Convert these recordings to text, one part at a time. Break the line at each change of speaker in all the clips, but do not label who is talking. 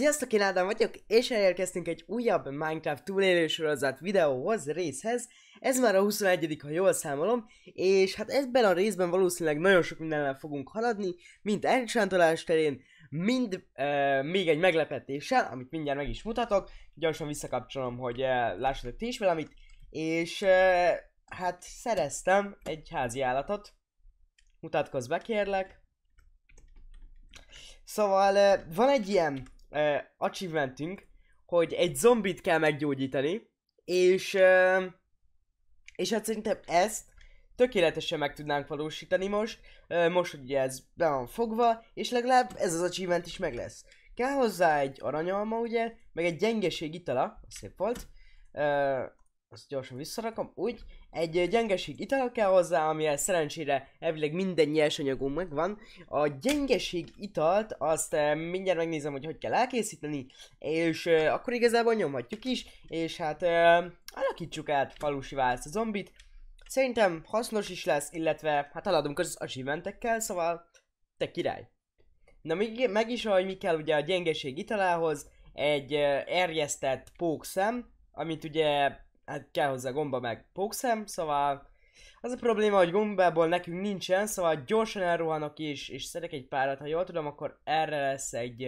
Sziasztok, én Ádám vagyok, és elérkeztünk egy újabb Minecraft túlélősorozat videóhoz, részhez. Ez már a 21 ha jól számolom, és hát ebben a részben valószínűleg nagyon sok mindennel fogunk haladni, mind elcsántolás terén, mind uh, még egy meglepetéssel, amit mindjárt meg is mutatok. Gyorsan visszakapcsolom, hogy uh, lássatok ti is valamit, és uh, hát szereztem egy házi állatot. Mutatkozz be, kérlek. Szóval van egy ilyen uh, achievementünk, hogy egy zombit kell meggyógyítani, és, uh, és hát szerintem ezt tökéletesen meg tudnánk valósítani most, uh, most, hogy ugye ez be van fogva, és legalább ez az achievement is meg lesz. Kell hozzá egy aranyalma, ugye, meg egy gyengeség itala, szép volt, uh, azt gyorsan visszarakom, úgy, egy gyengeség ital kell hozzá, amilyen szerencsére elvileg minden nyersanyagom megvan. A gyengeség italt azt mindjárt megnézem, hogy hogy kell elkészíteni, és akkor igazából nyomhatjuk is, és hát alakítsuk át falusi válsz a zombit. Szerintem hasznos is lesz, illetve hát haladunk az achievementekkel, szóval te király. Na még meg is, hogy mi kell ugye a gyengeség italához, egy erjesztett pókszem, amit ugye hát kell hozzá gomba meg pókszem, szóval az a probléma, hogy gombából nekünk nincsen, szóval gyorsan elrohanok és, és szedek egy párat, ha jól tudom, akkor erre lesz egy,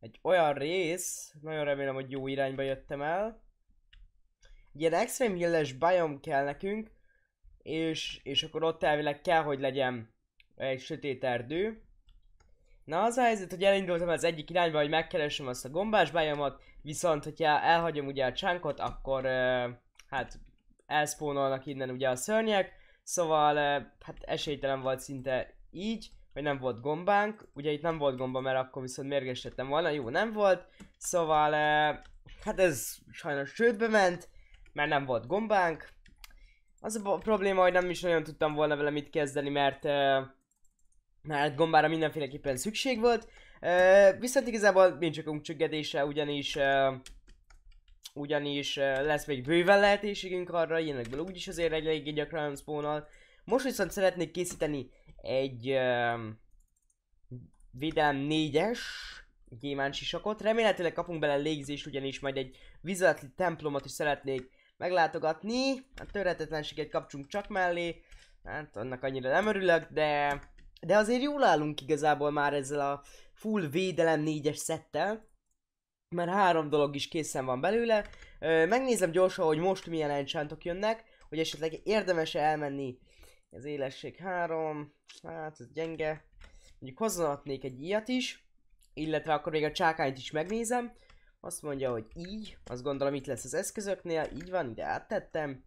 egy olyan rész, nagyon remélem, hogy jó irányba jöttem el. Egy ilyen extrém hilles bajom kell nekünk, és, és akkor ott elvileg kell, hogy legyen egy sötét erdő, Na az a helyzet, hogy elindultam az egyik irányba, hogy megkeresem azt a gombás bájomat, viszont hogyha elhagyom ugye a csánkot, akkor uh, hát elszpónolnak innen ugye a szörnyek, szóval uh, hát esélytelen volt szinte így, hogy nem volt gombánk, ugye itt nem volt gomba, mert akkor viszont mérges volna, jó nem volt, szóval uh, hát ez sajnos sőtbe ment, mert nem volt gombánk. Az a probléma, hogy nem is nagyon tudtam volna vele mit kezdeni, mert uh, hát gombára mindenféleképpen szükség volt. Uh, viszont igazából nincs okunk csüggedése, ugyanis uh, ugyanis uh, lesz még bőven lehetőségünk arra, ilyenekből úgyis azért eléggé gyakran spawnol. Most viszont szeretnék készíteni egy uh, Vidám 4-es gyémáncsisakot. Remélhetőleg kapunk bele légzést, ugyanis majd egy vizalati templomot is szeretnék meglátogatni. A törhetetlenséget kapcsunk csak mellé. Hát annak annyira nem örülök, de de azért jól állunk igazából már ezzel a full védelem négyes szettel, mert három dolog is készen van belőle. Ö, megnézem gyorsan, hogy most milyen enchantok jönnek, hogy esetleg érdemes e elmenni. Az élesség 3, hát ez gyenge. Mondjuk hozzanatnék egy ilyet is, illetve akkor még a csákányt is megnézem. Azt mondja, hogy így, azt gondolom itt lesz az eszközöknél, így van, ide áttettem.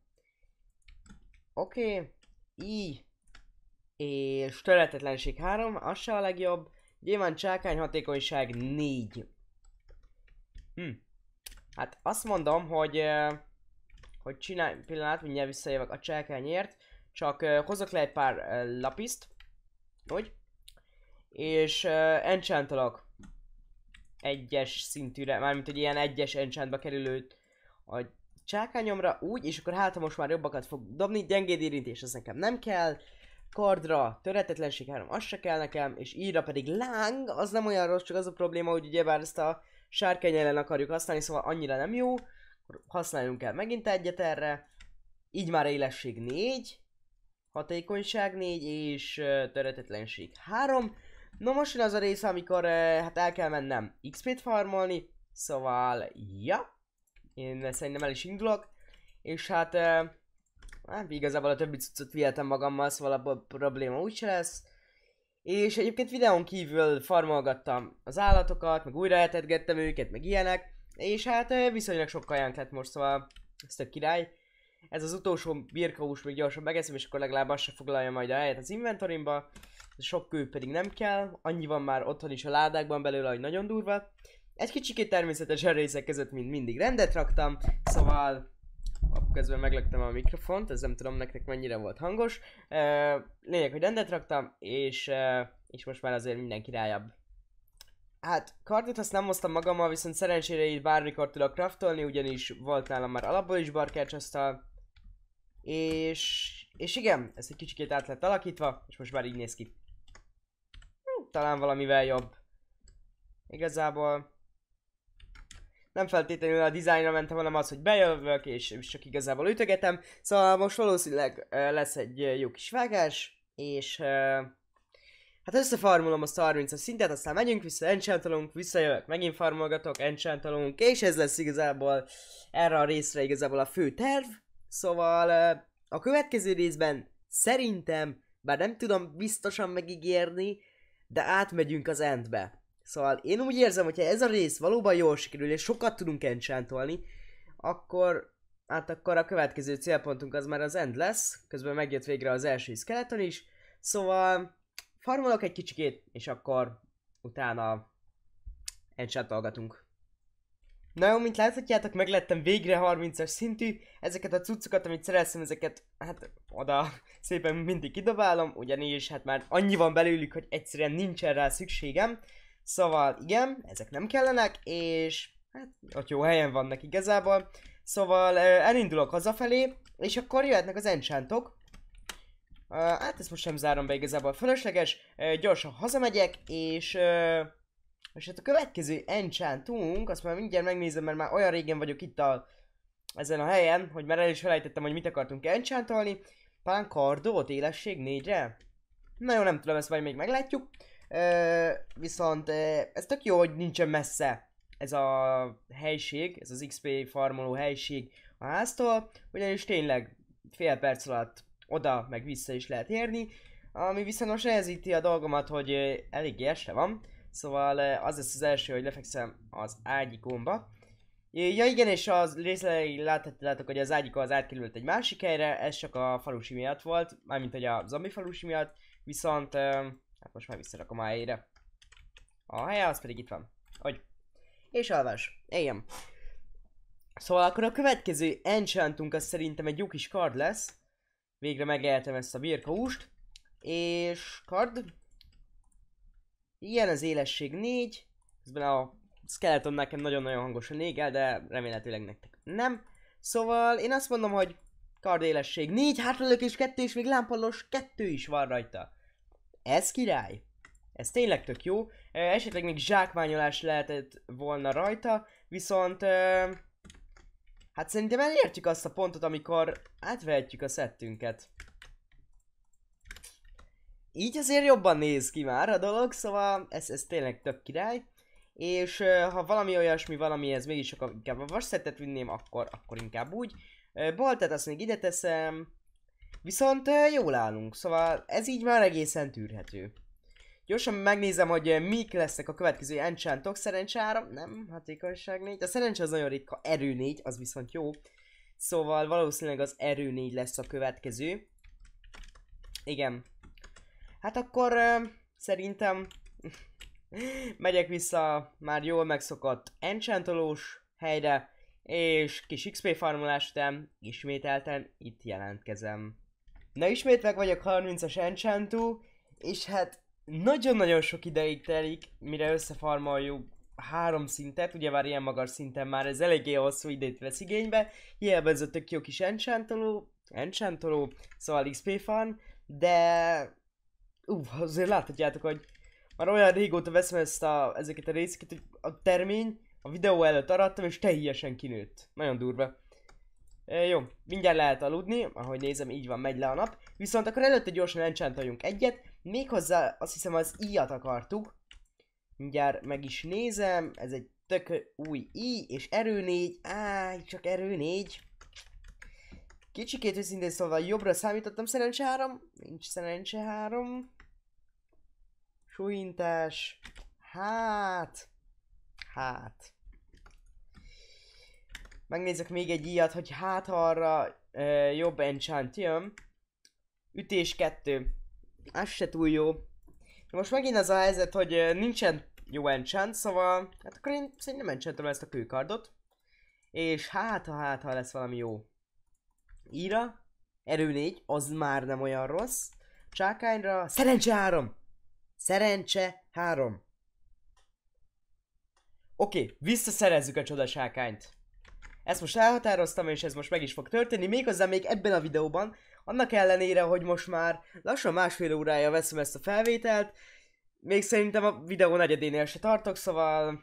Oké, okay. így, és töretetlenség 3, az se a legjobb. Nyilván csákány hatékonyság 4. Hm. Hát azt mondom, hogy, hogy csinálj, pillanat, mindjárt visszajövök a csákányért. Csak hozok le egy pár lapiszt. Úgy. És enchantolok egyes szintűre, mármint egy ilyen egyes enchantba kerülőt a csákányomra úgy, és akkor hát most már jobbakat fog dobni, gyengéd érintés, az nekem nem kell, kardra töretetlenség 3, az se kell nekem, és íra pedig láng, az nem olyan rossz, csak az a probléma, hogy ugyebár ezt a sárkány ellen akarjuk használni, szóval annyira nem jó, használjunk el megint egyet erre, így már élesség 4, hatékonyság 4 és töretetlenség 3. Na most jön az a rész, amikor hát el kell mennem XP-t farmolni, szóval ja, én szerintem el is indulok, és hát uh, hát igazából a többi cuccot vihetem magammal, szóval a probléma úgyse lesz. És egyébként videón kívül farmolgattam az állatokat, meg újra etetgettem őket, meg ilyenek. És hát viszonylag sok kajánk lett most, szóval ezt a király. Ez az utolsó birkahús még gyorsan megeszem, és akkor legalább azt se foglalja majd a helyet az inventorimba. Sok kő pedig nem kell, annyi van már otthon is a ládákban belőle, hogy nagyon durva. Egy kicsikét természetesen részek között, mint mindig rendet raktam, szóval közben meglöktem a mikrofont, ez nem tudom nektek mennyire volt hangos. Lényeg, hogy rendet raktam, és, és most már azért minden királyabb. Hát, kardot azt nem hoztam magammal, viszont szerencsére így bármikor tudok craftolni, ugyanis volt nálam már alapból is barkácsasztal. És, és igen, ez egy kicsikét át lett alakítva, és most már így néz ki. Hm, talán valamivel jobb. Igazából nem feltétlenül a dizájnra mentem, hanem az, hogy bejövök, és, csak igazából ütögetem. Szóval most valószínűleg lesz egy jó kis vágás, és hát összefarmolom azt a 30 as szintet, aztán megyünk vissza, enchantolunk, visszajövök, megint farmolgatok, enchantolunk, és ez lesz igazából erre a részre igazából a fő terv. Szóval a következő részben szerintem, bár nem tudom biztosan megígérni, de átmegyünk az endbe. Szóval én úgy érzem, hogyha ez a rész valóban jól sikerül, és sokat tudunk encsántolni, akkor hát akkor a következő célpontunk az már az end lesz, közben megjött végre az első skeleton is, szóval farmolok egy kicsikét, és akkor utána enchantolgatunk. Na jó, mint láthatjátok, meglettem végre 30-as szintű, ezeket a cuccokat, amit szereztem, ezeket hát oda szépen mindig kidobálom, ugyanis hát már annyi van belőlük, hogy egyszerűen nincsen rá szükségem, Szóval igen, ezek nem kellenek, és hát ott jó helyen vannak igazából. Szóval elindulok hazafelé, és akkor jöhetnek az enchantok. hát ezt most sem zárom be igazából fölösleges, gyorsan hazamegyek, és... és hát a következő enchantunk, azt már mindjárt megnézem, mert már olyan régen vagyok itt a, ezen a helyen, hogy már el is felejtettem, hogy mit akartunk enchantolni. Pánkardót, élesség négyre? Na jó, nem tudom, ezt majd még meglátjuk. Ö, viszont ez tök jó, hogy nincsen messze ez a helység, ez az XP farmoló helység a háztól, ugyanis tényleg fél perc alatt oda meg vissza is lehet érni, ami viszont most nehezíti a dolgomat, hogy eléggé este van, szóval az lesz az első, hogy lefekszem az ágyikomba. Ja igen, és az részleg láthatjátok, hogy az ágyika az átkerült egy másik helyre, ez csak a falusi miatt volt, mármint hogy a zombi falusi miatt, viszont Hát most már visszarakom a helyére. A helye az pedig itt van. Hogy? És alvás. Éljem. Szóval akkor a következő enchantunk az szerintem egy jó kis kard lesz. Végre megeltem ezt a úst És kard. Ilyen az élesség 4. Közben a skeleton nekem nagyon-nagyon hangosan égel, de remélhetőleg nektek nem. Szóval én azt mondom, hogy kard élesség 4, hátralök és 2, és még lámpalos 2 is van rajta. Ez király! Ez tényleg tök jó. Esetleg még zsákmányolás lehetett volna rajta, viszont... Hát szerintem elértjük azt a pontot, amikor átvehetjük a szettünket. Így azért jobban néz ki már a dolog, szóval ez, ez tényleg tök király. És ha valami olyasmi, valami ez mégis sokkal inkább a vasszettet vinném, akkor, akkor inkább úgy. Baltát azt még ide teszem. Viszont eh, jól állunk, szóval ez így már egészen tűrhető. Gyorsan megnézem, hogy eh, mik lesznek a következő enchantok. Szerencse 3, nem, hatékonyság 4. A szerencse az nagyon ritka, erő 4, az viszont jó. Szóval valószínűleg az erő 4 lesz a következő. Igen. Hát akkor uh, szerintem megyek vissza már jól megszokott enchantolós helyre, és kis XP farmolás után ismételten itt jelentkezem. Na ismét meg vagyok 30-as Enchantú, és hát nagyon-nagyon sok ideig telik, mire összefarmaljuk három szintet, ugye már ilyen magas szinten már ez eléggé hosszú időt vesz igénybe, hiába ez a tök jó kis enchantoló, enchantoló, szóval XP fan, de Uff, azért láthatjátok, hogy már olyan régóta veszem ezt a, ezeket a részeket, hogy a termény a videó előtt arattam, és teljesen kinőtt. Nagyon durva. E, jó, mindjárt lehet aludni, ahogy nézem, így van, megy le a nap. Viszont akkor előtte gyorsan enchantoljunk egyet, méghozzá azt hiszem az íjat akartuk. Mindjárt meg is nézem, ez egy tök új i, és erő négy, áj, csak erő négy. Kicsikét őszintén szóval jobbra számítottam, szerencse három, nincs szerencse három. Súlyintás, hát, hát. Megnézek még egy ilyet, hogy hát arra e, jobb enchant jön. Ütés kettő, Ez se túl jó. De most megint az a helyzet, hogy e, nincsen jó enchant, szóval hát akkor én szerintem enchantom ezt a kőkardot. És hát ha hát ha lesz valami jó. Íra, erő négy, az már nem olyan rossz. Csákányra, szerencse három, Szerencse három. Oké, okay, visszaszerezzük a csodasákányt. Ezt most elhatároztam, és ez most meg is fog történni, méghozzá még ebben a videóban, annak ellenére, hogy most már lassan másfél órája veszem ezt a felvételt, még szerintem a videó negyedénél se tartok, szóval...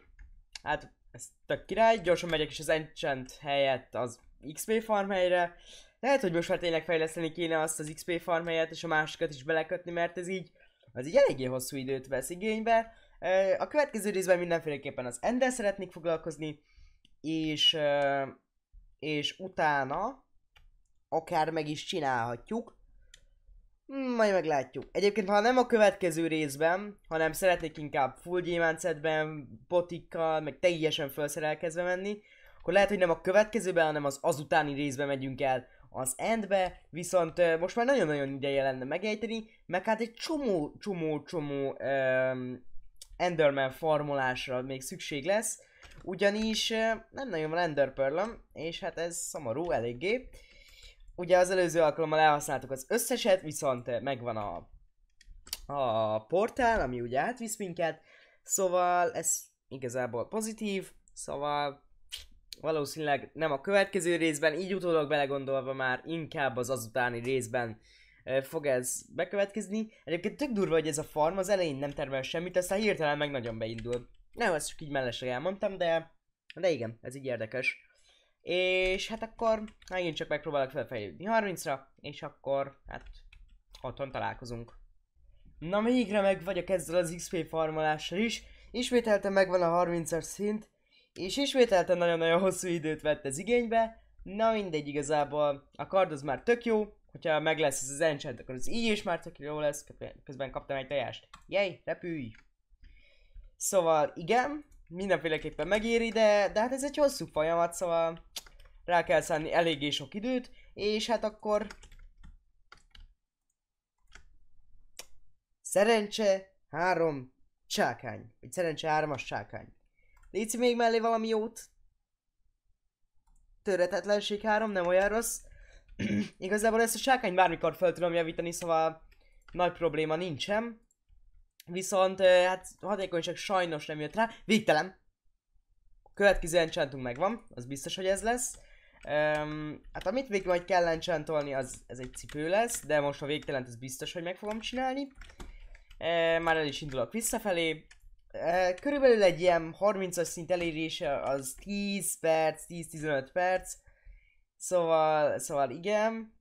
Hát, ez tök király, gyorsan megyek is az Enchant helyett az XP farm helyre. Lehet, hogy most már tényleg fejleszteni kéne azt az XP farm helyet, és a másikat is belekötni, mert ez így, az így eléggé hosszú időt vesz igénybe. A következő részben mindenféleképpen az Ender szeretnék foglalkozni, és, és utána akár meg is csinálhatjuk. Hmm, majd meglátjuk. Egyébként, ha nem a következő részben, hanem szeretnék inkább full gyémáncetben, botikkal, meg teljesen felszerelkezve menni, akkor lehet, hogy nem a következőben, hanem az azutáni részben megyünk el az endbe, viszont most már nagyon-nagyon ideje lenne megejteni, meg hát egy csomó, csomó, csomó um, Enderman farmolásra még szükség lesz, ugyanis nem nagyon van Ender Pearl-öm, és hát ez szomorú eléggé. Ugye az előző alkalommal elhasználtuk az összeset, viszont megvan a, a portál, ami ugye átvisz minket, szóval ez igazából pozitív, szóval valószínűleg nem a következő részben, így utólag belegondolva már inkább az azutáni részben fog ez bekövetkezni. Egyébként tök durva, hogy ez a farm az elején nem termel semmit, aztán hirtelen meg nagyon beindul. Nem, ezt csak így mellesleg elmondtam, de, de igen, ez így érdekes. És hát akkor megint csak megpróbálok felfejlődni 30-ra, és akkor hát otthon találkozunk. Na végre meg vagyok ezzel az XP farmolással is, ismételten megvan a 30-as szint, és ismételten nagyon-nagyon hosszú időt vett ez igénybe, na mindegy igazából, a kard az már tök jó, hogyha meg lesz ez az enchant, akkor az így is már csak jó lesz, közben kaptam egy tejást. Jej, repülj! Szóval igen, mindenféleképpen megéri, de, de hát ez egy hosszú folyamat, szóval rá kell szánni eléggé sok időt, és hát akkor Szerencse három csákány. Vagy szerencse hármas csákány. Léci még mellé valami jót. Töretetlenség három, nem olyan rossz. Igazából ezt a sárkányt bármikor fel tudom javítani, szóval nagy probléma nincsen. Viszont hát hatékonyság sajnos nem jött rá. Végtelen. Következő enchantunk megvan, az biztos, hogy ez lesz. Um, hát amit még majd kell enchantolni, az ez egy cipő lesz, de most a végtelent ez biztos, hogy meg fogom csinálni. E, már el is indulok visszafelé. E, körülbelül egy ilyen 30-as szint elérése az 10 perc, 10-15 perc. Szóval, szóval igen,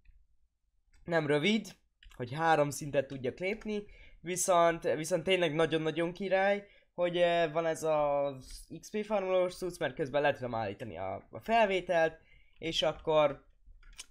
nem rövid, hogy három szintet tudjak lépni, viszont, viszont tényleg nagyon-nagyon király, hogy eh, van ez a XP farmolós cucc, mert közben le tudom állítani a, a felvételt, és akkor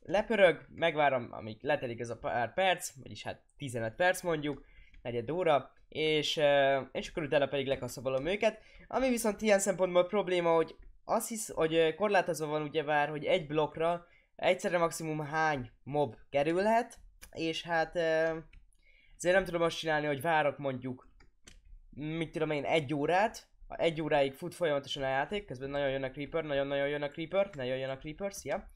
lepörög, megvárom, amíg letelik ez a pár perc, vagyis hát 15 perc mondjuk, negyed óra, és, eh, és akkor utána pedig lekaszabolom őket. Ami viszont ilyen szempontból probléma, hogy azt hisz, hogy korlátozva van vár, hogy egy blokkra egyszerre maximum hány mob kerülhet, és hát ezért nem tudom azt csinálni, hogy várok mondjuk, mit tudom én, egy órát, egy óráig fut folyamatosan a játék, közben nagyon jön a Creeper, nagyon-nagyon jön a Creeper, nagyon jön a Creeper, szia.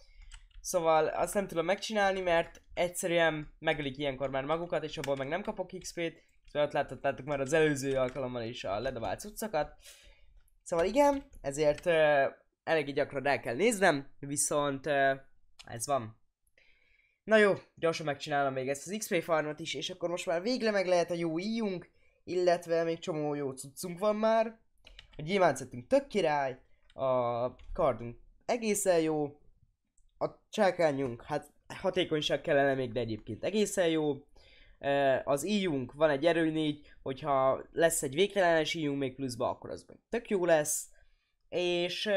Szóval azt nem tudom megcsinálni, mert egyszerűen megölik ilyenkor már magukat, és abból meg nem kapok XP-t, szóval ott láthattátok már az előző alkalommal is a ledobált cuccokat. Szóval igen, ezért uh, eléggé gyakran rá kell néznem, viszont uh, ez van. Na jó, gyorsan megcsinálom még ezt az XP farmot is, és akkor most már végre meg lehet a jó íjunk, illetve még csomó jó cuccunk van már. A gyémántszettünk tök király, a kardunk egészen jó, a csákányunk, hát hatékonyság kellene még, de egyébként egészen jó, az íjunk, van egy négy, hogyha lesz egy végtelenes íjunk még pluszba, akkor az meg tök jó lesz. És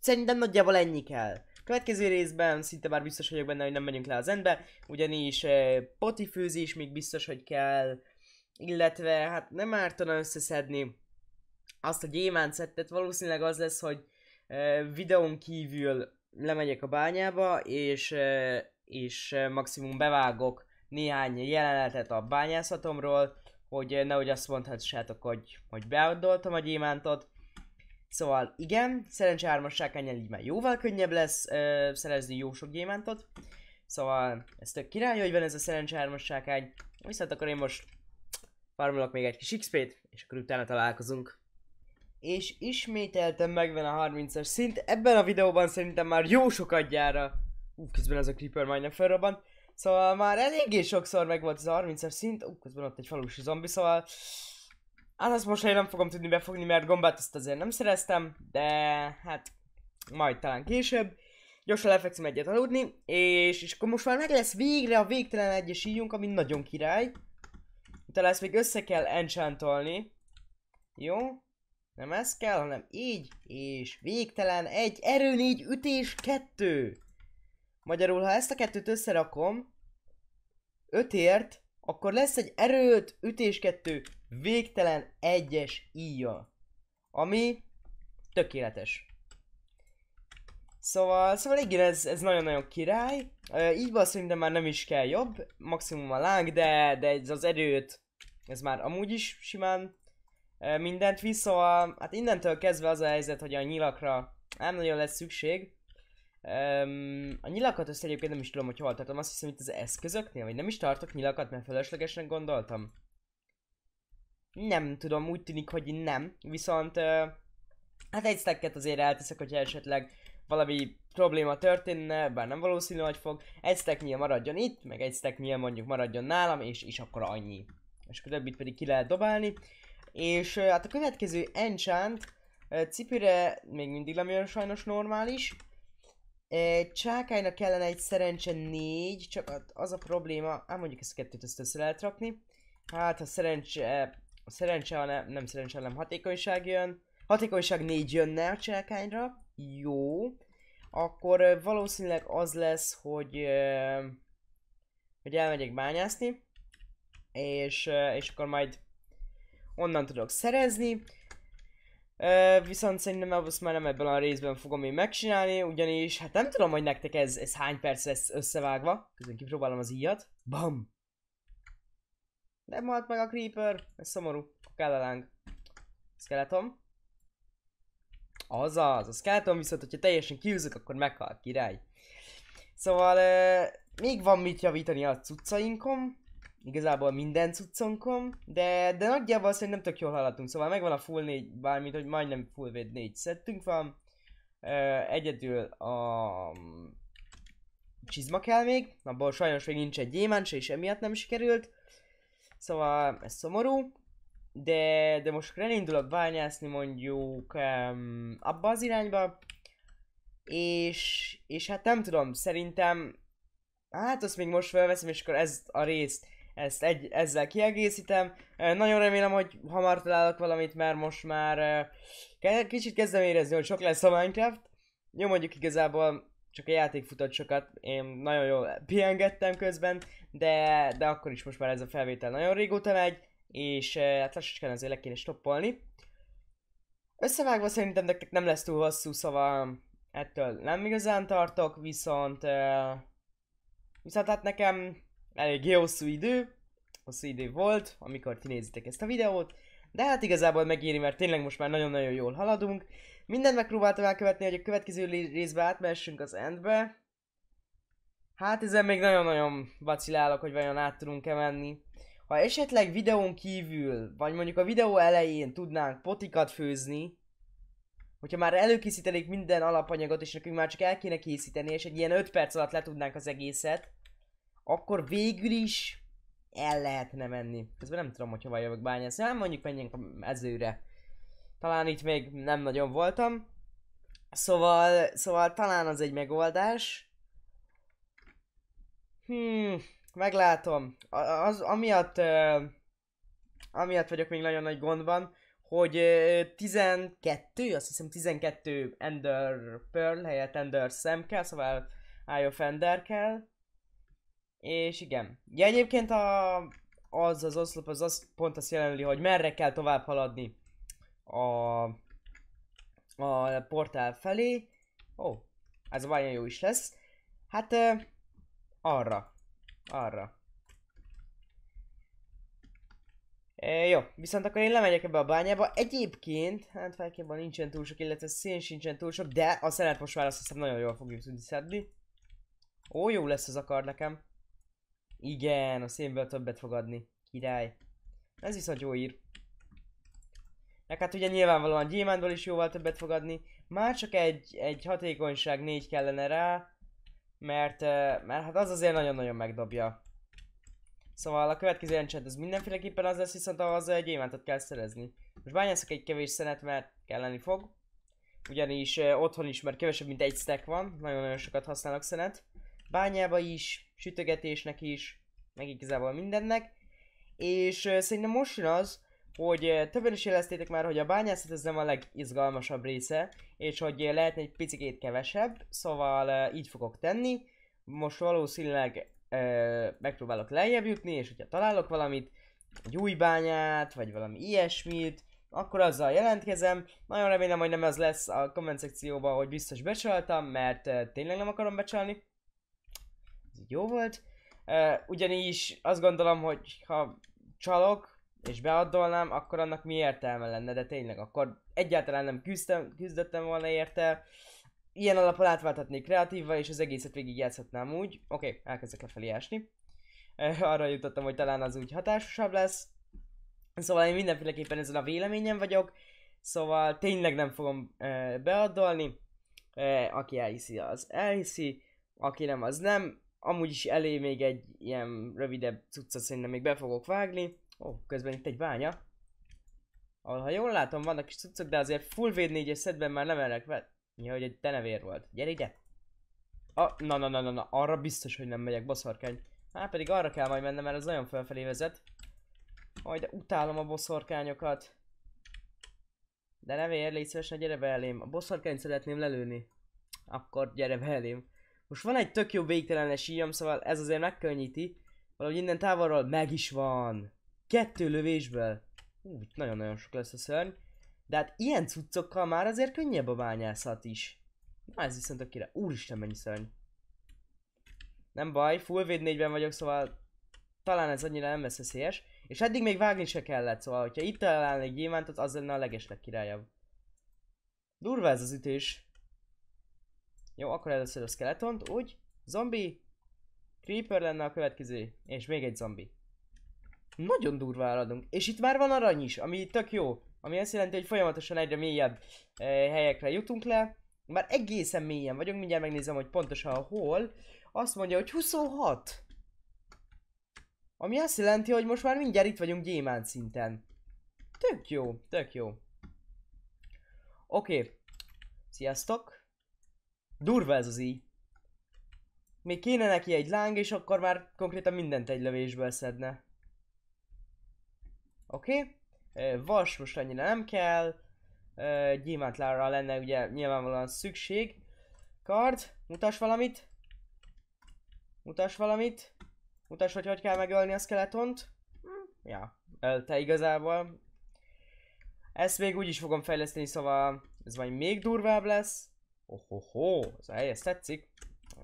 szerintem nagyjából ennyi kell. Következő részben szinte már biztos vagyok benne, hogy nem megyünk le az endbe, ugyanis potifőzés még biztos, hogy kell, illetve hát nem ártana összeszedni azt a gyémáncettet, szettet, valószínűleg az lesz, hogy videón kívül lemegyek a bányába, és, és maximum bevágok néhány jelenetet a bányászatomról, hogy nehogy azt mondhassátok, hogy, hogy beadoltam a gyémántot. Szóval igen, szerencsé hármassákányán így már jóval könnyebb lesz ö, szerezni jó sok gyémántot. Szóval ez tök király, hogy van ez a szerencsé hármassákány. Viszont akkor én most farmolok még egy kis XP-t, és akkor utána találkozunk. És ismételtem megvan a 30-as szint, ebben a videóban szerintem már jó sokat gyára. Ú, közben ez a Creeper majdnem felrobbant. Szóval már eléggé sokszor meg volt az 30-as szint, ú, közben ott egy falusi zombi, szóval... Hát azt most én nem fogom tudni befogni, mert gombát azt azért nem szereztem, de hát majd talán később. Gyorsan lefekszem egyet aludni, és, és akkor most már meg lesz végre a végtelen egyes íjunk, ami nagyon király. Utána ezt még össze kell enchantolni. Jó? Nem ez kell, hanem így, és végtelen egy, erő négy, ütés kettő. Magyarul, ha ezt a kettőt összerakom, 5ért, akkor lesz egy erőt, ütés kettő végtelen egyes íja. Ami tökéletes. Szóval, szóval igen, ez, ez nagyon-nagyon király. Uh, így van szerintem már nem is kell jobb, maximum a láng, de, de ez az erőt, ez már amúgy is simán uh, mindent visz, szóval hát innentől kezdve az a helyzet, hogy a nyilakra nem nagyon lesz szükség. Um, a nyilakat ezt egyébként nem is tudom, hogy hol tartom. Azt hiszem itt az eszközöknél, vagy nem is tartok nyilakat, mert feleslegesnek gondoltam. Nem tudom, úgy tűnik, hogy nem. Viszont, uh, hát egy stacket azért elteszek, hogyha esetleg valami probléma történne, bár nem valószínű, hogy fog. Egy stack maradjon itt, meg egy stack mondjuk maradjon nálam, és, és akkor annyi. És akkor többit pedig ki lehet dobálni. És uh, hát a következő enchant uh, cipőre még mindig nem jön sajnos normális egy csákányra kellene egy szerencse négy, csak az a probléma, ám mondjuk ezt a kettőt ezt össze lehet rakni. Hát ha szerencse, a szerencse, ne, nem szerencse, hanem hatékonyság jön. Hatékonyság négy jönne a csákányra, jó. Akkor valószínűleg az lesz, hogy, hogy elmegyek bányászni, és, és akkor majd onnan tudok szerezni. Uh, viszont szerintem azt már nem ebben a részben fogom én megcsinálni, ugyanis hát nem tudom, hogy nektek ez, ez hány perc lesz összevágva. Közben kipróbálom az íjat. Bam! Nem halt meg a Creeper, ez szomorú. Kell a láng. Skeletom. Azaz, a skeleton viszont, hogyha teljesen kiűzök, akkor meghal király. Szóval, euh, még van mit javítani a cuccainkon, igazából minden cucconkom, de, de nagyjából szerintem tök jól haladtunk, szóval megvan a full négy, bármint, hogy majdnem full véd négy szettünk van, uh, egyedül a mm, csizma kell még, abból sajnos még nincs egy gyémánt és emiatt nem sikerült, szóval ez szomorú, de, de most elindulok bányászni mondjuk um, abba az irányba, és, és hát nem tudom, szerintem Hát azt még most felveszem, és akkor ezt a részt ezt egy, ezzel kiegészítem. Nagyon remélem, hogy hamar találok valamit, mert most már kicsit kezdem érezni, hogy sok lesz a Minecraft. Jó, mondjuk igazából csak a játék futott sokat, én nagyon jól pihengettem közben, de, de akkor is most már ez a felvétel nagyon régóta megy, és hát lassacskán azért le kéne stoppolni. Összevágva szerintem nektek nem lesz túl hosszú, szóval ettől nem igazán tartok, viszont... Viszont hát nekem elég hosszú idő, hosszú idő volt, amikor ti nézitek ezt a videót, de hát igazából megéri, mert tényleg most már nagyon-nagyon jól haladunk. Mindent megpróbáltam elkövetni, hogy a következő részbe átmessünk az endbe. Hát ezen még nagyon-nagyon vacilálok, hogy vajon át tudunk-e menni. Ha esetleg videón kívül, vagy mondjuk a videó elején tudnánk potikat főzni, hogyha már előkészítenék minden alapanyagot, és nekünk már csak el kéne készíteni, és egy ilyen 5 perc alatt le tudnánk az egészet, akkor végül is el lehetne menni. Közben nem tudom, hogy hova jövök bányászni, nem mondjuk menjünk a mezőre. Talán itt még nem nagyon voltam. Szóval, szóval talán az egy megoldás. Hmm, meglátom. Az, amiatt, uh, amiatt vagyok még nagyon nagy gondban, hogy uh, 12, azt hiszem 12 Ender Pearl helyett Ender Sam kell, szóval Eye of Ender kell. És igen. Ja, egyébként a, az az oszlop az azt pont azt jelenti, hogy merre kell tovább haladni a, a portál felé. Ó, oh, ez vajon jó is lesz. Hát uh, arra. Arra. E, jó, viszont akkor én lemegyek ebbe a bányába. Egyébként, hát felképpen nincsen túl sok, illetve szén sincsen túl sok, de a szenet azt hiszem nagyon jól fogjuk tudni szedni. Ó, jó lesz az akar nekem. Igen, a szénből többet fog adni. Király. Ez viszont jó ír. Meg hát ugye nyilvánvalóan gyémántból is jóval többet fog adni. Már csak egy, egy hatékonyság négy kellene rá, mert, mert hát az azért nagyon-nagyon megdobja. Szóval a következő enchant az mindenféleképpen az lesz, viszont az egy gyémántot kell szerezni. Most bányászok egy kevés szenet, mert kelleni fog. Ugyanis otthon is, mert kevesebb mint egy stack van, nagyon-nagyon sokat használok szenet bányába is, sütögetésnek is, meg igazából mindennek. És szerintem most jön az, hogy többen is jeleztétek már, hogy a bányászat ez nem a legizgalmasabb része, és hogy lehetne egy picit kevesebb, szóval így fogok tenni. Most valószínűleg ö, megpróbálok lejjebb jutni, és hogyha találok valamit, egy új bányát, vagy valami ilyesmit, akkor azzal jelentkezem. Nagyon remélem, hogy nem ez lesz a komment szekcióban, hogy biztos becsaltam, mert tényleg nem akarom becsalni. Ez így jó volt. Uh, ugyanígy is azt gondolom, hogy ha csalok és beadolnám, akkor annak mi értelme lenne, de tényleg akkor egyáltalán nem küzdtem, küzdöttem volna érte. Ilyen alapon átváltatnék kreatívval, és az egészet végig játszhatnám úgy. Oké, okay, elkezdek lefelé esni. Uh, arra jutottam, hogy talán az úgy hatásosabb lesz. Szóval én mindenféleképpen ezen a véleményen vagyok, szóval tényleg nem fogom uh, Uh, aki elhiszi, az elhiszi, aki nem, az nem amúgy is elé még egy ilyen rövidebb cuccot szerintem még be fogok vágni. Ó, oh, közben itt egy ványa. Ahol, ha jól látom, vannak kis cuccok, de azért full véd négyes szedben már nem elek vele. Ja, hogy egy tenevér volt. Gyere ide! A, na, na, na, na, na, arra biztos, hogy nem megyek, boszorkány. Hát pedig arra kell majd mennem, mert ez nagyon felfelé vezet. Majd de utálom a boszorkányokat. De ne vér, légy szívesen, gyere be elém. A boszorkányt szeretném lelőni. Akkor gyere be elém. Most van egy tök jó végtelenes íjam, szóval ez azért megkönnyíti. Valahogy innen távolról meg is van. Kettő lövésből. Úgy nagyon-nagyon sok lesz a szörny. De hát ilyen cuccokkal már azért könnyebb a bányászat is. Na ez viszont a kire. Úristen mennyi szörny. Nem baj, full véd négyben vagyok, szóval talán ez annyira nem lesz veszélyes. És eddig még vágni se kellett, szóval hogyha itt találnék gyémántot, az lenne a legesleg királyabb. Durva ez az ütés. Jó, akkor először a skeletont, úgy. Zombi. Creeper lenne a következő. És még egy zombi. Nagyon durvá haladunk. És itt már van arany is, ami tök jó. Ami azt jelenti, hogy folyamatosan egyre mélyebb e, helyekre jutunk le. Már egészen mélyen vagyunk, mindjárt megnézem, hogy pontosan hol. Azt mondja, hogy 26. Ami azt jelenti, hogy most már mindjárt itt vagyunk gyémánt szinten. Tök jó, tök jó. Oké. Okay. Sziasztok. Durva ez az így. Még kéne neki egy láng, és akkor már konkrétan mindent egy lövésből szedne. Oké. Okay. Vas most annyira nem kell. Gyémántlára lenne ugye nyilvánvalóan szükség. Kard, mutas valamit. Mutas valamit. Mutas, hogy hogy kell megölni a skeletont. Hm, ja, te igazából. Ezt még úgy is fogom fejleszteni, szóval ez majd még durvább lesz. Ohoho, ez a helyez tetszik.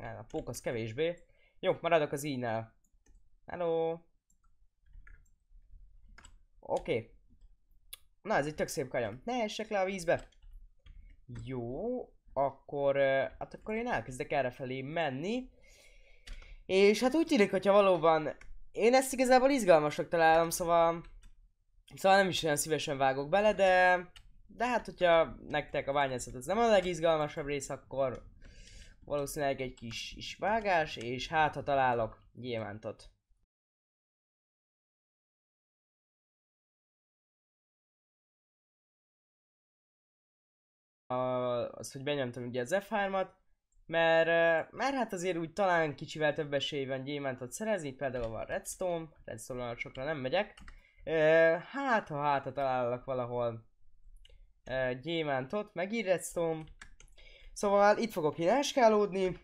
A pók az kevésbé. Jó, maradok az ínál. Hello. Oké. Okay. Na, ez egy tök szép kajam. Ne essek le a vízbe. Jó, akkor, hát akkor én elkezdek errefelé menni. És hát úgy tűnik, hogyha valóban... Én ezt igazából izgalmasnak találom, szóval... Szóval nem is olyan szívesen vágok bele, de... De hát, hogyha nektek a bányászat az nem a legizgalmasabb rész, akkor valószínűleg egy kis is vágás, és hát, ha találok gyémántot. az, hogy benyomtam ugye az F3-at, mert, mert hát azért úgy talán kicsivel több esély van gyémántot szerezni, például van Redstone, Redstone-on sokra nem megyek. Hát, ha hát találok valahol uh, gyémántot, megír Szóval itt fogok én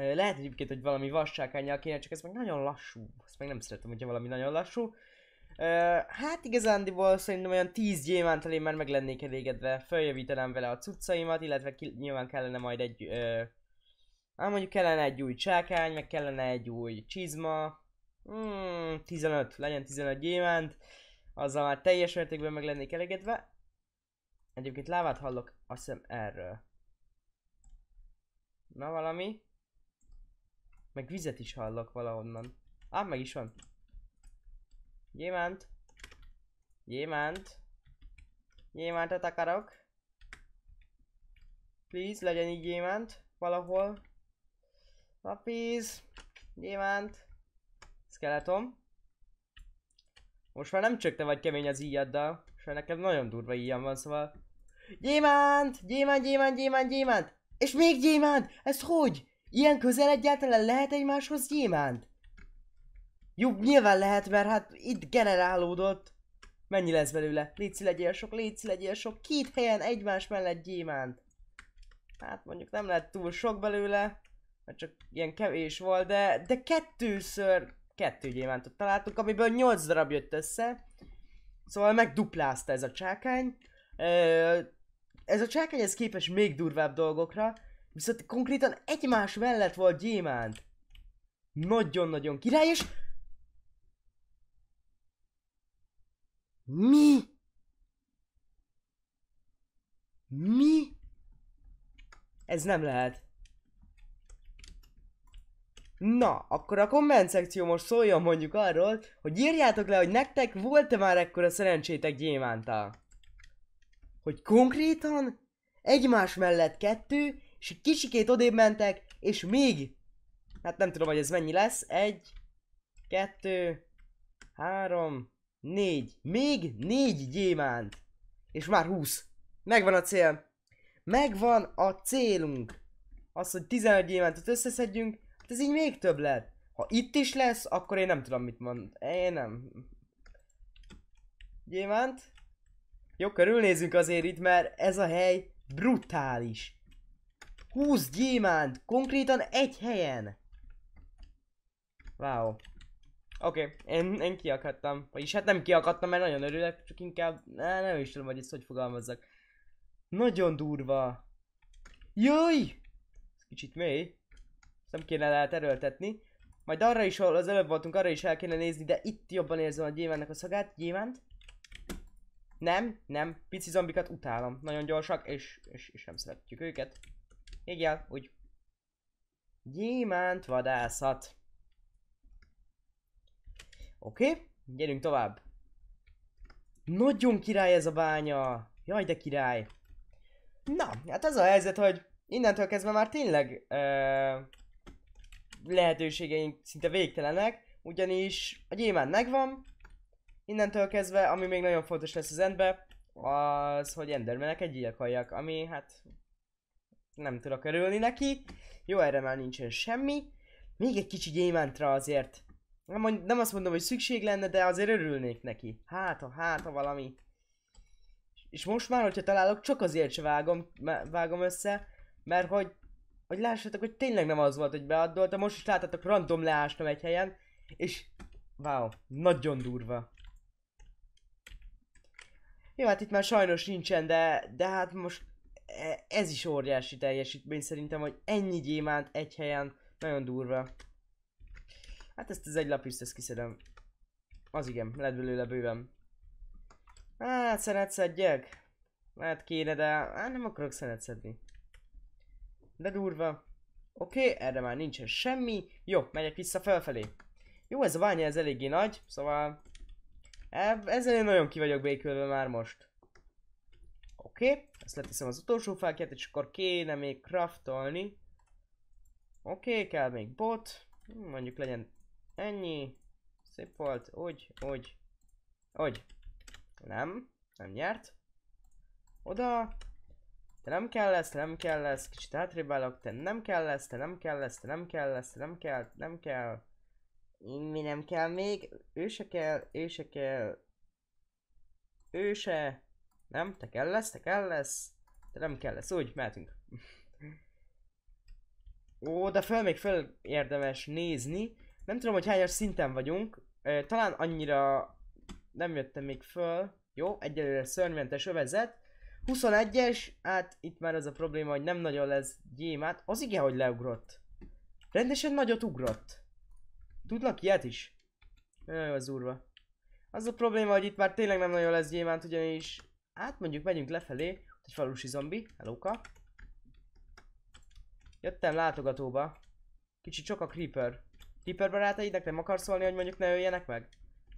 Uh, lehet egyébként, hogy valami vassákányjal kéne, csak ez meg nagyon lassú. Ezt meg nem szeretem, hogyha valami nagyon lassú. Uh, hát igazándiból szerintem olyan 10 gyémánt elé már meg lennék elégedve. Följavítanám vele a cuccaimat, illetve ki, nyilván kellene majd egy... Uh, Ám mondjuk kellene egy új csákány, meg kellene egy új csizma. Hmm, 15, legyen 15 gyémánt. Azzal már teljes mértékben meg lennék elégedve. Egyébként lávát hallok, azt hiszem erről. Na valami. Meg vizet is hallok valahonnan. Á, meg is van. Gyémánt. Gyémánt. Gyémántot akarok. Please, legyen így gyémánt. Valahol. Please, Gyémánt. Skeletom. Most már nem csökte vagy kemény az íjaddal. És nekem nagyon durva íjam van, szóval Gyémánt! Gyémánt, gyémánt, gyémánt, gyémánt! És még gyémánt! Ez hogy? Ilyen közel egyáltalán lehet egymáshoz gyémánt? Jó, nyilván lehet, mert hát itt generálódott. Mennyi lesz belőle? Léci legyél sok, léci legyél sok. Két helyen egymás mellett gyémánt. Hát mondjuk nem lett túl sok belőle, mert csak ilyen kevés volt, de, de kettőször kettő gyémántot találtunk, amiből 8 darab jött össze. Szóval megduplázta ez a csákány. Ö, ez a csákány ez képes még durvább dolgokra, viszont konkrétan egymás mellett volt gyémánt. Nagyon-nagyon király, és... Mi? Mi? Ez nem lehet. Na, akkor a komment szekció most szóljon mondjuk arról, hogy írjátok le, hogy nektek volt-e már ekkora szerencsétek gyémántal hogy konkrétan egymás mellett kettő, és egy kicsikét odébb mentek, és még, hát nem tudom, hogy ez mennyi lesz, egy, kettő, három, négy, még négy gyémánt, és már húsz. Megvan a cél. Megvan a célunk. Az, hogy 15 gyémántot összeszedjünk, hát ez így még több lett. Ha itt is lesz, akkor én nem tudom mit mond. Én nem. Gyémánt. Jó, körülnézünk azért itt, mert ez a hely brutális. 20 gyémánt, konkrétan egy helyen. Wow. Oké, okay, én, én kiakadtam. Vagyis hát nem kiakadtam, mert nagyon örülök, csak inkább... ne, nem is tudom, hogy ezt hogy fogalmazzak. Nagyon durva. Jaj! Ez kicsit mély. Ezt nem kéne lehet erőltetni. Majd arra is, ahol az előbb voltunk, arra is el kéne nézni, de itt jobban érzem a gyémántnak a szagát. Gyémánt. Nem, nem, pici zombikat utálom. Nagyon gyorsak, és, és, és nem szeretjük őket. Így el, úgy. Gyémánt vadászat. Oké, okay, gyerünk tovább. Nagyon király ez a bánya. Jaj, de király. Na, hát ez a helyzet, hogy innentől kezdve már tényleg ö, lehetőségeink szinte végtelenek, ugyanis a gyémánt megvan, Innentől kezdve, ami még nagyon fontos lesz az endbe, az, hogy endermenek egy gyilkoljak, ami hát nem tudok örülni neki. Jó, erre már nincsen semmi. Még egy kicsi gyémántra azért. Nem, nem azt mondom, hogy szükség lenne, de azért örülnék neki. Hát, ha, hát, ha valami. És most már, hogyha találok, csak azért se vágom, vágom össze, mert hogy, hogy lássatok, hogy tényleg nem az volt, hogy beadoltam. de most is láthatok random leástam egy helyen, és wow, nagyon durva. Jó, hát itt már sajnos nincsen, de, de hát most e, ez is óriási teljesítmény szerintem, hogy ennyi gyémánt egy helyen, nagyon durva. Hát ezt az egy lapiszt, ezt kiszedem. Az igen, lehet belőle bőven. Hát szenet szedjek? Lehet kéne, de hát nem akarok szenet szedni. De durva. Oké, okay, erre már nincsen semmi. Jó, megyek vissza felfelé. Jó, ez a ványa, ez eléggé nagy, szóval ezzel én nagyon kivagyok békülve már most. Oké, okay. ezt leteszem az utolsó fákját, és akkor kéne még craftolni. Oké, okay, kell még bot. Mondjuk legyen ennyi. Szép volt. Úgy, úgy, úgy. Nem, nem nyert. Oda. Te nem kell lesz, te nem kell lesz. Kicsit átribálok. Te nem kell lesz, te nem kell lesz, te nem kell lesz, te nem kell, nem kell. Mi nem kell még, ő se kell, ő se kell, ő se, nem, te kell lesz, te kell lesz, te nem kell lesz, úgy mehetünk. Ó, de föl még föl érdemes nézni, nem tudom, hogy hányas szinten vagyunk, talán annyira nem jöttem még föl, jó, egyelőre szörnyventes övezet, 21-es, hát itt már az a probléma, hogy nem nagyon lesz gyémát. Az igen, hogy leugrott. Rendesen nagyot ugrott. Tudnak ilyet is? Jaj, az úrva. Az a probléma, hogy itt már tényleg nem nagyon lesz gyémánt, ugyanis... Hát mondjuk megyünk lefelé, egy falusi zombi, helóka. Jöttem látogatóba. Kicsi csak a creeper. Creeper barátaidnek nem akarsz szólni, hogy mondjuk ne öljenek meg?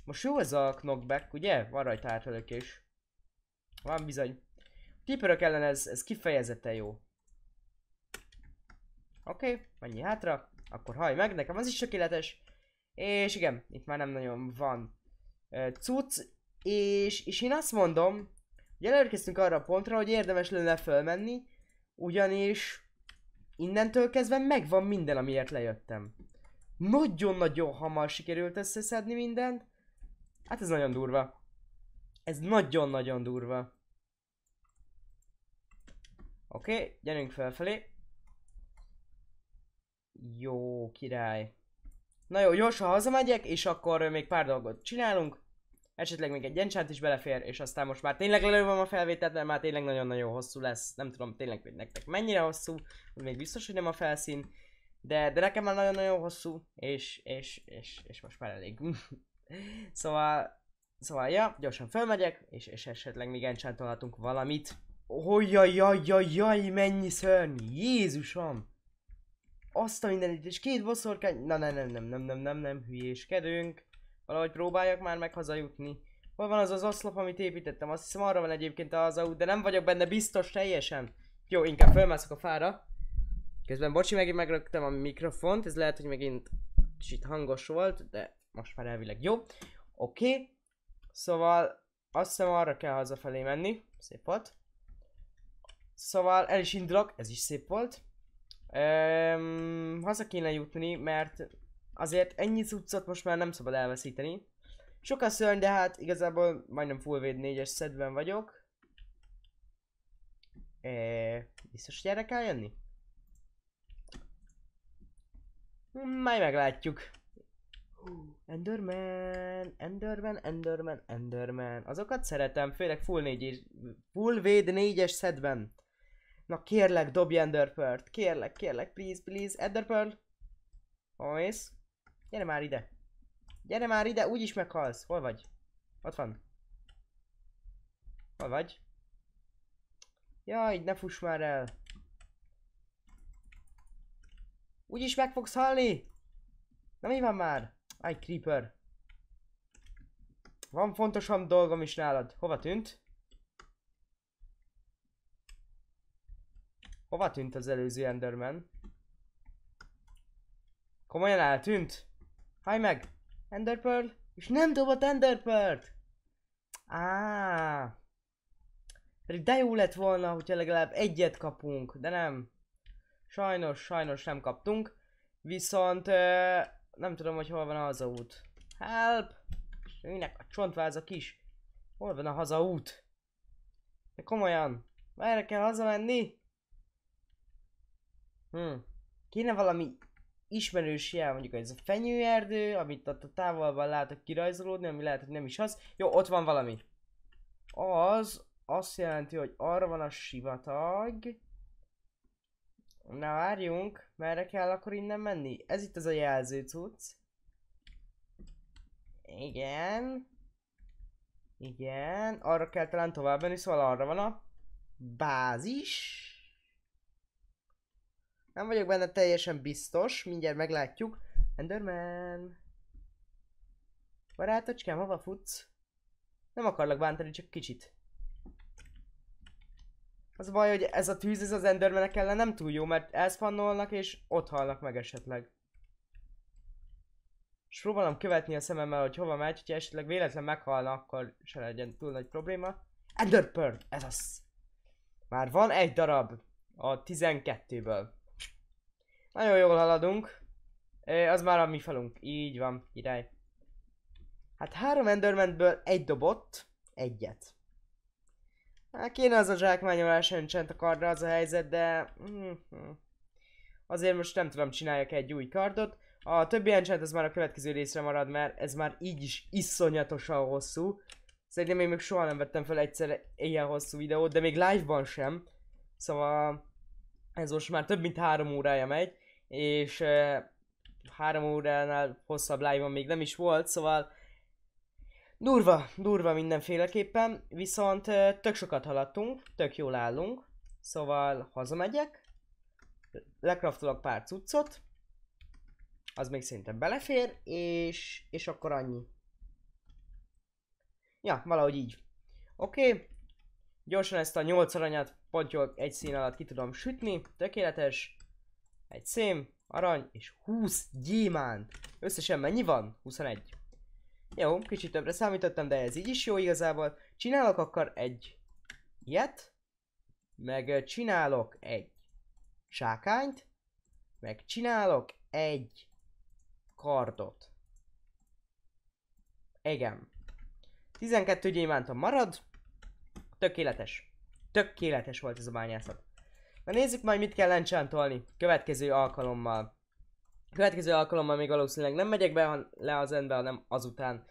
Most jó ez a knockback, ugye? Van rajta átlökés. Van bizony. Creeperök ellen ez, ez kifejezetten jó. Oké, okay, mennyi hátra. Akkor haj meg, nekem az is tökéletes. És igen, itt már nem nagyon van cucc, és, és én azt mondom, hogy elérkeztünk arra a pontra, hogy érdemes lenne fölmenni, ugyanis innentől kezdve megvan minden, amiért lejöttem. Nagyon-nagyon hamar sikerült összeszedni mindent. Hát ez nagyon durva. Ez nagyon-nagyon durva. Oké, okay, gyerünk felfelé. Jó, király. Na jó, gyorsan hazamegyek, és akkor még pár dolgot csinálunk. Esetleg még egy enchant is belefér, és aztán most már tényleg lelővöm a felvételt, mert már tényleg nagyon-nagyon hosszú lesz. Nem tudom tényleg, hogy nektek mennyire hosszú, még biztos, hogy nem a felszín. De, de nekem már nagyon-nagyon hosszú, és, és, és, és most már elég. szóval, szóval, ja, gyorsan felmegyek, és, és esetleg még enchantolhatunk valamit. jaj, mennyi szörny, Jézusom! azt a mindenit, és két boszorkány, na nem, nem, nem, nem, nem, nem, nem, hülyéskedünk. Valahogy próbáljak már meg hazajutni. Hol van az az oszlop, amit építettem? Azt hiszem arra van egyébként az út, de nem vagyok benne biztos teljesen. Jó, inkább fölmászok a fára. Közben bocsi, megint megrögtem a mikrofont, ez lehet, hogy megint kicsit hangos volt, de most már elvileg jó. Oké, okay. szóval azt hiszem arra kell hazafelé menni. Szép volt. Szóval el is indulok, ez is szép volt. Um, haza kéne jutni, mert azért ennyi cuccot most már nem szabad elveszíteni. Sok a szörny, de hát igazából majdnem full véd 4-es szedben vagyok. E, biztos, hogy erre kell jönni? Majd meglátjuk. Enderman, Enderman, Enderman, Enderman. Azokat szeretem, főleg full, 4 full véd 4-es szedben. Na kérlek, dobj enderpearl t Kérlek, kérlek, please, please. enderpearl. Pearl. Oész. Gyere már ide. Gyere már ide, úgyis meghalsz. Hol vagy? Ott van. Hol vagy? Jaj, ne fuss már el. Úgyis meg fogsz halni. Na mi van már? Aj, Creeper. Van fontosabb dolgom is nálad. Hova tűnt? Hova tűnt az előző Enderman? Komolyan eltűnt? Haj meg! Enderpearl? És nem dobott Enderpearl-t! Áááá! Pedig de jó lett volna, hogyha legalább egyet kapunk, de nem. Sajnos, sajnos nem kaptunk. Viszont ö, nem tudom, hogy hol van a hazaút. Help! Minek a csontvázak is? Hol van a hazaút? De komolyan, merre kell hazamenni? Hmm. Kéne valami ismerős jel, mondjuk ez a fenyőerdő, amit ott a távolban látok kirajzolódni, ami lehet, hogy nem is az. Jó, ott van valami. Az azt jelenti, hogy arra van a sivatag. Na várjunk, merre kell akkor innen menni? Ez itt az a jelző cucc. Igen. Igen, arra kell talán tovább menni, szóval arra van a bázis. Nem vagyok benne teljesen biztos, mindjárt meglátjuk. Enderman! Barátocskám, hova futsz? Nem akarlak bántani, csak kicsit. Az a baj, hogy ez a tűz, ez az endermenek ellen nem túl jó, mert elszpannolnak és ott halnak meg esetleg. És próbálom követni a szememmel, hogy hova megy, hogyha esetleg véletlen meghalna, akkor se legyen túl nagy probléma. Enderpearl, ez az! Már van egy darab a 12-ből. Nagyon jól haladunk. Az már a mi falunk. Így van, király. Hát három endermentből egy dobott, egyet. Hát kéne az a zsákmányolás öncsent a kardra az a helyzet, de... Mhm. Azért most nem tudom, csináljak egy új kardot. A többi enchant az már a következő részre marad, mert ez már így is iszonyatosan hosszú. Szerintem én még soha nem vettem fel egyszer ilyen hosszú videót, de még live-ban sem. Szóval ez most már több mint három órája megy és három óránál hosszabb live még nem is volt, szóval durva, durva mindenféleképpen, viszont tök sokat haladtunk, tök jól állunk, szóval hazamegyek, lekraftolok pár cuccot, az még szerintem belefér, és, és akkor annyi. Ja, valahogy így. Oké, okay. gyorsan ezt a 8 aranyat pont jól egy szín alatt ki tudom sütni, tökéletes, egy szém, arany és 20 gyémánt. Összesen mennyi van? 21. Jó, kicsit többre számítottam, de ez így is jó igazából. Csinálok akkor egy ilyet, meg csinálok egy sákányt, meg csinálok egy kardot. Igen. 12 gyémántom marad. Tökéletes. Tökéletes volt ez a bányászat. Na nézzük majd mit kell encsántolni következő alkalommal. Következő alkalommal még valószínűleg nem megyek be le az endbe, hanem azután.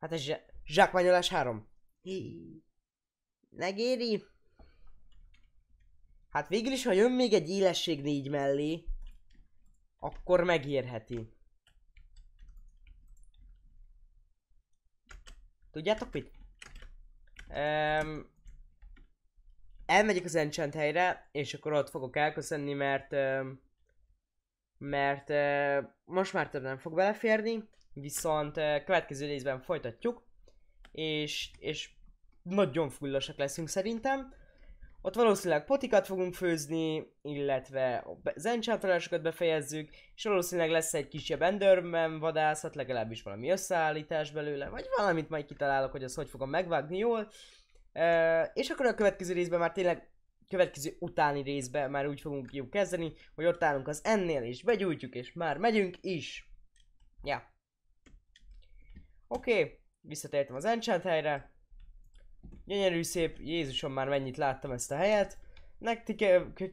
Hát ez zse zsákmányolás 3. Megéri? Hát végül is, ha jön még egy élesség négy mellé, akkor megérheti. Tudjátok mit? Um, elmegyek az Enchant helyre, és akkor ott fogok elköszönni, mert mert most már több nem fog beleférni, viszont következő részben folytatjuk, és, és nagyon fullosak leszünk szerintem. Ott valószínűleg potikat fogunk főzni, illetve az enchantrásokat befejezzük, és valószínűleg lesz egy kisebb Enderman vadászat, legalábbis valami összeállítás belőle, vagy valamit majd kitalálok, hogy azt hogy fogom megvágni jól, Uh, és akkor a következő részben már tényleg következő utáni részben már úgy fogunk jó kezdeni, hogy ott állunk az ennél és begyújtjuk és már megyünk is. Ja. Oké, okay. visszatértem az enchant helyre. Gyönyörű szép, Jézusom már mennyit láttam ezt a helyet. Nektek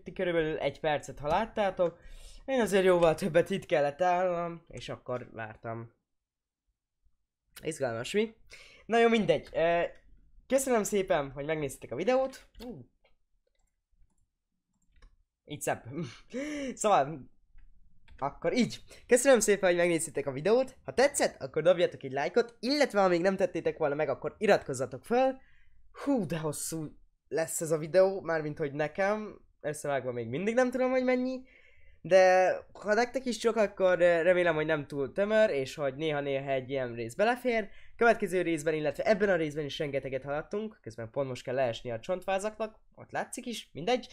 ti körülbelül egy percet, ha láttátok. Én azért jóval többet itt kellett állnom, és akkor vártam. Izgalmas mi? Na jó, mindegy. Köszönöm szépen, hogy megnéztétek a videót. Így szebb. szóval, akkor így. Köszönöm szépen, hogy megnéztétek a videót. Ha tetszett, akkor dobjatok egy lájkot, illetve ha még nem tettétek volna meg, akkor iratkozzatok fel. Hú, de hosszú lesz ez a videó, mármint hogy nekem. Összevágva még mindig nem tudom, hogy mennyi. De ha nektek is csak, akkor remélem, hogy nem túl tömör, és hogy néha-néha egy ilyen rész belefér. Következő részben, illetve ebben a részben is rengeteget haladtunk, közben pont most kell leesni a csontvázaknak, ott látszik is, mindegy.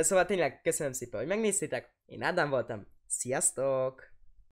Szóval tényleg köszönöm szépen, hogy megnéztétek, én Ádám voltam, sziasztok!